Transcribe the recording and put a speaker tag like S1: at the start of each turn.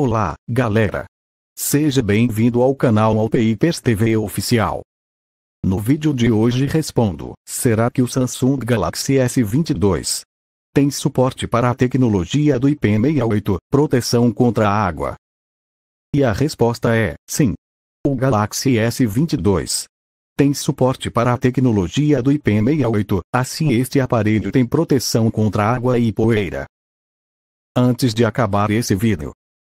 S1: Olá, galera! Seja bem-vindo ao canal Alpeipers TV Oficial. No vídeo de hoje respondo, será que o Samsung Galaxy S22 tem suporte para a tecnologia do IP68, proteção contra a água? E a resposta é, sim. O Galaxy S22 tem suporte para a tecnologia do IP68, assim este aparelho tem proteção contra água e poeira. Antes de acabar esse vídeo,